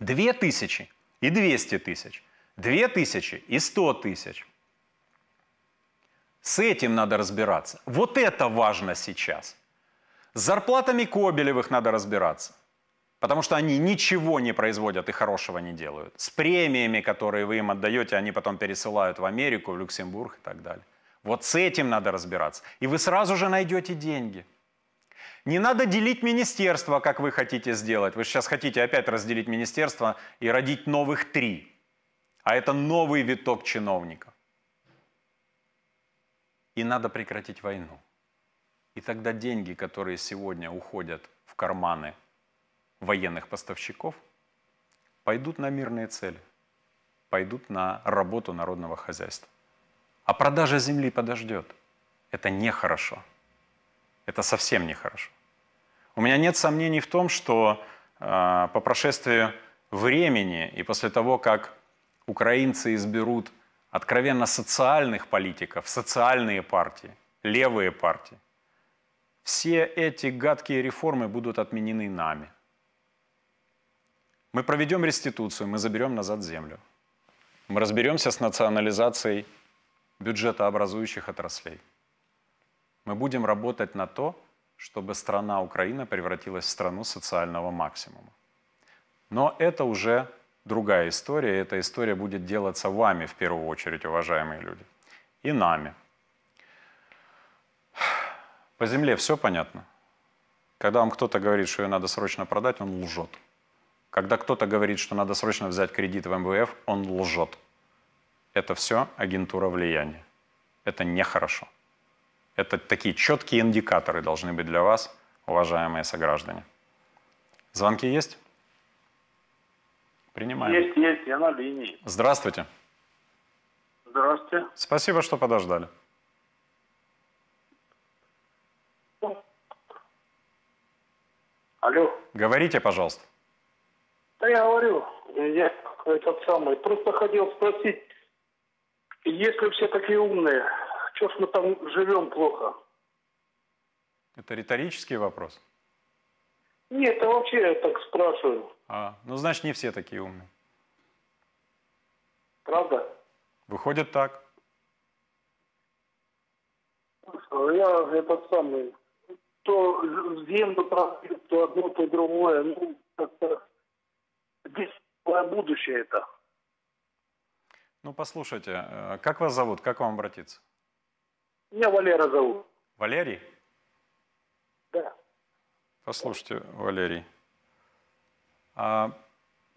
2 тысячи и 200 тысяч, 2 тысячи и 100 тысяч – с этим надо разбираться. Вот это важно сейчас. С зарплатами Кобелевых надо разбираться. Потому что они ничего не производят и хорошего не делают. С премиями, которые вы им отдаете, они потом пересылают в Америку, в Люксембург и так далее. Вот с этим надо разбираться. И вы сразу же найдете деньги. Не надо делить министерство, как вы хотите сделать. Вы сейчас хотите опять разделить министерство и родить новых три. А это новый виток чиновников и надо прекратить войну. И тогда деньги, которые сегодня уходят в карманы военных поставщиков, пойдут на мирные цели, пойдут на работу народного хозяйства. А продажа земли подождет. Это нехорошо. Это совсем нехорошо. У меня нет сомнений в том, что э, по прошествии времени и после того, как украинцы изберут откровенно социальных политиков, социальные партии, левые партии. Все эти гадкие реформы будут отменены нами. Мы проведем реституцию, мы заберем назад землю. Мы разберемся с национализацией бюджетообразующих отраслей. Мы будем работать на то, чтобы страна Украина превратилась в страну социального максимума. Но это уже другая история. Эта история будет делаться вами в первую очередь, уважаемые люди, и нами. По земле все понятно? Когда вам кто-то говорит, что ее надо срочно продать, он лжет. Когда кто-то говорит, что надо срочно взять кредит в МВФ, он лжет. Это все агентура влияния. Это нехорошо. Это такие четкие индикаторы должны быть для вас, уважаемые сограждане. Звонки есть? Принимаем. Есть, есть, я на линии. Здравствуйте. Здравствуйте. Спасибо, что подождали. Алло. Говорите, пожалуйста. Да я говорю, я этот самый, просто хотел спросить, если все такие умные, что ж мы там живем плохо? Это риторический вопрос? Нет, это вообще я так спрашиваю. А, ну, значит, не все такие умные. Правда? Выходит так. Ну, я этот самый, то землю транслирую, то одно, то другое. Ну, как-то здесь будущее это. Ну, послушайте, э, как вас зовут, как вам обратиться? Меня Валера зовут. Валерий? Да. Послушайте, Валерий, а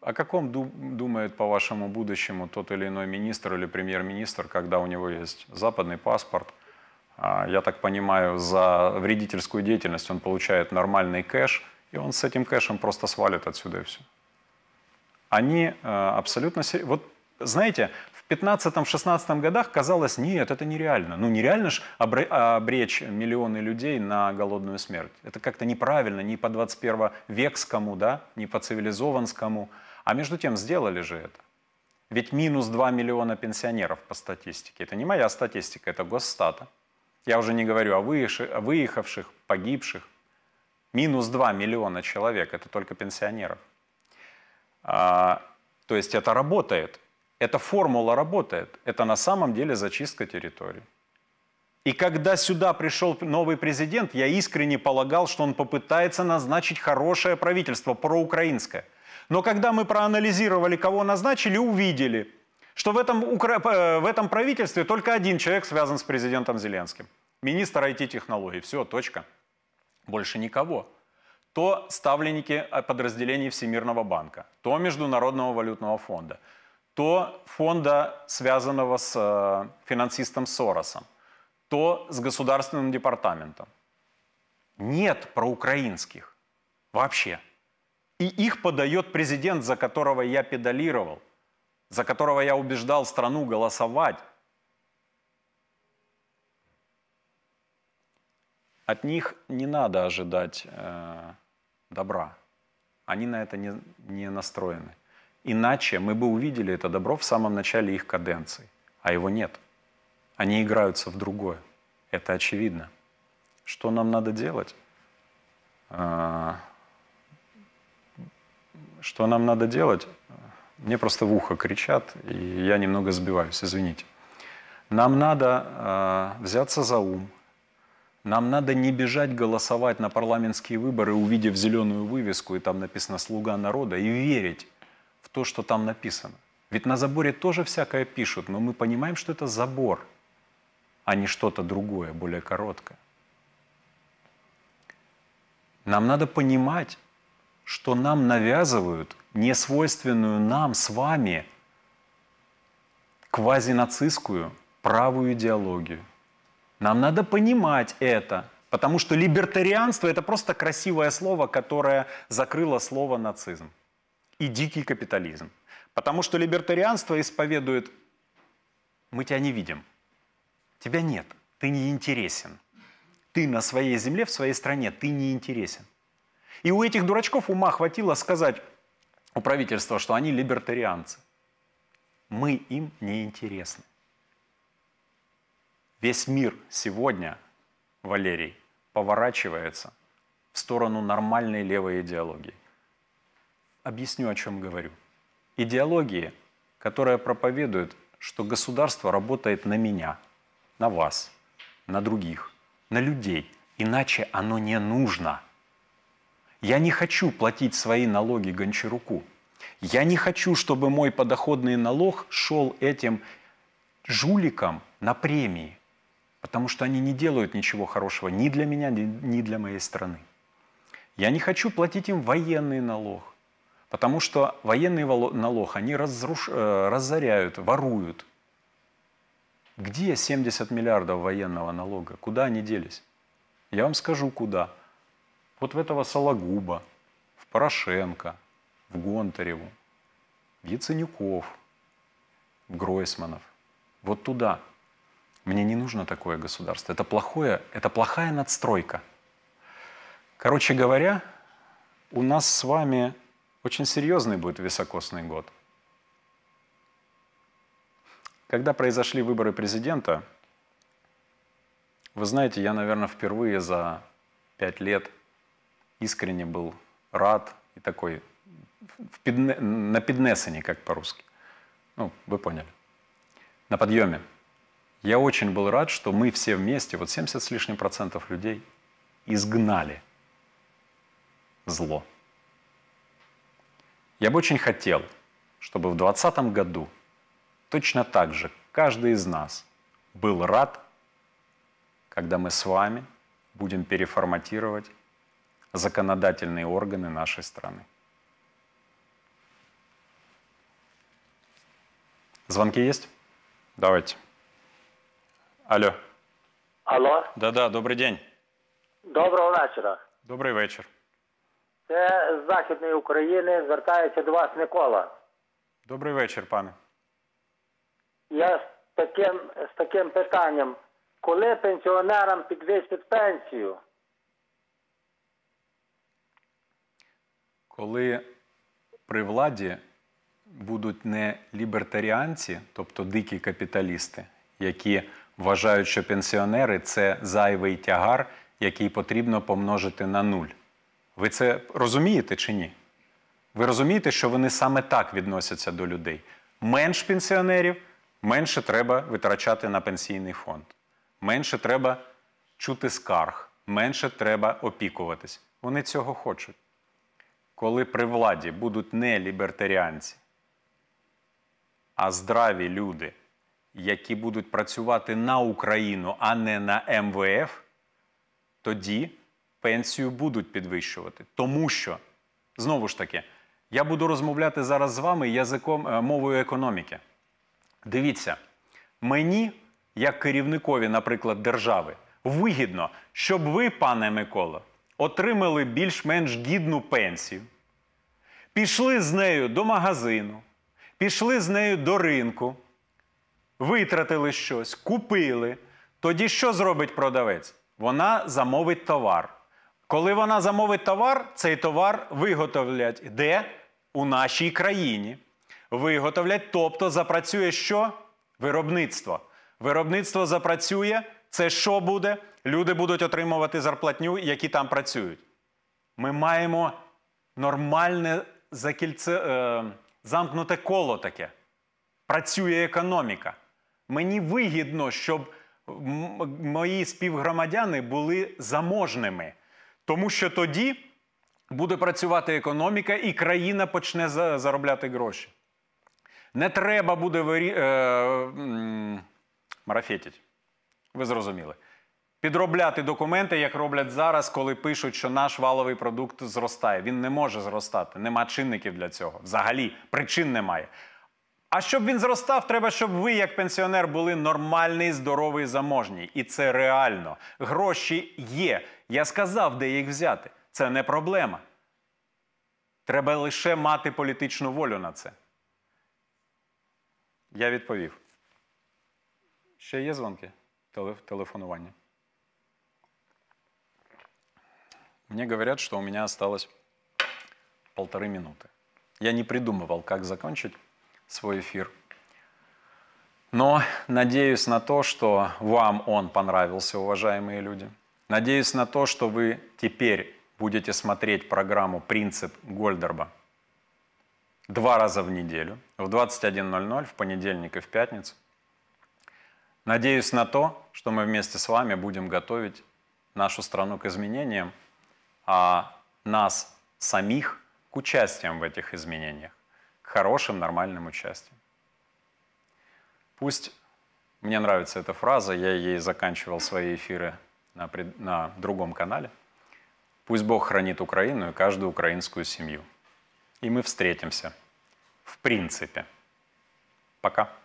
о каком думает, по вашему будущему, тот или иной министр или премьер-министр, когда у него есть западный паспорт? А, я так понимаю, за вредительскую деятельность он получает нормальный кэш, и он с этим кэшем просто свалит отсюда и все. Они э, абсолютно... Вот знаете, в 15-16 годах казалось, нет, это нереально. Ну, нереально ж обречь миллионы людей на голодную смерть. Это как-то неправильно, не по 21 векскому, да, не по цивилизованскому. А между тем сделали же это. Ведь минус 2 миллиона пенсионеров по статистике. Это не моя статистика, это госстата. Я уже не говорю о выехавших, погибших. Минус 2 миллиона человек, это только пенсионеров. А, то есть это работает. Эта формула работает. Это на самом деле зачистка территории. И когда сюда пришел новый президент, я искренне полагал, что он попытается назначить хорошее правительство, проукраинское. Но когда мы проанализировали, кого назначили, увидели, что в этом, э, в этом правительстве только один человек связан с президентом Зеленским. Министр IT-технологий. Все, точка. Больше никого. То ставленники подразделений Всемирного банка, то Международного валютного фонда – то фонда, связанного с э, финансистом Соросом, то с государственным департаментом. Нет проукраинских вообще. И их подает президент, за которого я педалировал, за которого я убеждал страну голосовать. От них не надо ожидать э, добра. Они на это не, не настроены. Иначе мы бы увидели это добро в самом начале их каденции, а его нет. Они играются в другое. Это очевидно. Что нам надо делать? А, что нам надо делать? Мне просто в ухо кричат, и я немного сбиваюсь, извините. Нам надо а, взяться за ум. Нам надо не бежать голосовать на парламентские выборы, увидев зеленую вывеску, и там написано «Слуга народа», и верить, то, что там написано. Ведь на заборе тоже всякое пишут, но мы понимаем, что это забор, а не что-то другое, более короткое. Нам надо понимать, что нам навязывают несвойственную нам с вами квазинацистскую правую идеологию. Нам надо понимать это, потому что либертарианство – это просто красивое слово, которое закрыло слово «нацизм» и дикий капитализм. Потому что либертарианство исповедует «мы тебя не видим, тебя нет, ты не интересен, ты на своей земле, в своей стране, ты не интересен». И у этих дурачков ума хватило сказать у правительства, что они либертарианцы. Мы им не интересны. Весь мир сегодня, Валерий, поворачивается в сторону нормальной левой идеологии. Объясню, о чем говорю. Идеологии, которая проповедует, что государство работает на меня, на вас, на других, на людей, иначе оно не нужно. Я не хочу платить свои налоги Гончаруку. Я не хочу, чтобы мой подоходный налог шел этим жуликам на премии, потому что они не делают ничего хорошего ни для меня, ни для моей страны. Я не хочу платить им военный налог. Потому что военный налог они разруш... Э, разоряют, воруют. Где 70 миллиардов военного налога? Куда они делись? Я вам скажу, куда. Вот в этого Сологуба, в Порошенко, в Гонтареву, в Яценюков, в Гройсманов. Вот туда. Мне не нужно такое государство. Это плохое, это плохая надстройка. Короче говоря, у нас с вами очень серьезный будет високосный год. Когда произошли выборы президента, вы знаете, я, наверное, впервые за пять лет искренне был рад и такой пидне, на поднесене, как по-русски. Ну, вы поняли. На подъеме. Я очень был рад, что мы все вместе, вот 70 с лишним процентов людей, изгнали зло. Я бы очень хотел, чтобы в 2020 году точно так же каждый из нас был рад, когда мы с вами будем переформатировать законодательные органы нашей страны. Звонки есть? Давайте. Алло. Алло. Да-да, добрый день. Доброго вечера. Добрый вечер. Це з Західної України звертається до вас Микола. Добрий вечір, пане. Я з таким, з таким питанням. Коли пенсіонерам підвищать пенсію? Коли при владі будуть не лібертаріанці, тобто дикі капіталісти, які вважають, що пенсіонери це зайвий тягар, який потрібно помножити на нуль. Ви це розумієте чи ні? Ви розумієте, що вони саме так відносяться до людей. Менш пенсіонерів, менше треба витрачати на пенсійний фонд, менше треба чути скарг, менше треба опікуватись. Вони цього хочуть. Коли при владі будуть не лібертаріанці, а здраві люди, які будуть працювати на Україну, а не на МВФ, тоді пенсію будуть підвищувати, тому що знову ж таки я буду розмовляти зараз з вами язиком е, мовою економіки. Дивіться, мені, як керівникові, наприклад, держави, вигідно, щоб ви, пане Микола, отримали більш-менш гідну пенсію, пішли з нею до магазину, пішли з нею до ринку, витратили щось, купили. Тоді що зробить продавець? Вона замовить товар. Коли вона замовить товар, цей товар виготовлять де? У нашій країні. Виготовлять, тобто запрацює що? Виробництво. Виробництво запрацює. Це що буде? Люди будуть отримувати зарплатню, які там працюють. Ми маємо нормальне закільце, е, замкнуте коло таке. Працює економіка. Мені вигідно, щоб мої співгромадяни були заможними. Тому що тоді буде працювати економіка, і країна почне заробляти гроші. Не треба буде вирі... е... марафетіть. Ви зрозуміли. Підробляти документи, як роблять зараз, коли пишуть, що наш валовий продукт зростає. Він не може зростати. Нема чинників для цього. Взагалі, причин немає. А щоб він зростав, треба, щоб ви, як пенсіонер, були нормальний, здоровий, заможній. І це реально. Гроші є. Я сказав, де їх взяти. Це не проблема. Треба лише мати політичну волю на це. Я відповів. Ще є дзвонки? Телефонування. Мені говорять, що у мене осталось полтори минути. Я не придумував, як закончить свій ефір. Но надеюсь на то, что вам он понравился, уважаемые люди. Надеюсь на то, что вы теперь будете смотреть программу «Принцип Гольдерба» два раза в неделю, в 21.00, в понедельник и в пятницу. Надеюсь на то, что мы вместе с вами будем готовить нашу страну к изменениям, а нас самих к участиям в этих изменениях, к хорошим, нормальным участиям. Пусть мне нравится эта фраза, я ей заканчивал свои эфиры на, пред... на другом канале. Пусть Бог хранит Украину и каждую украинскую семью. И мы встретимся. В принципе. Пока.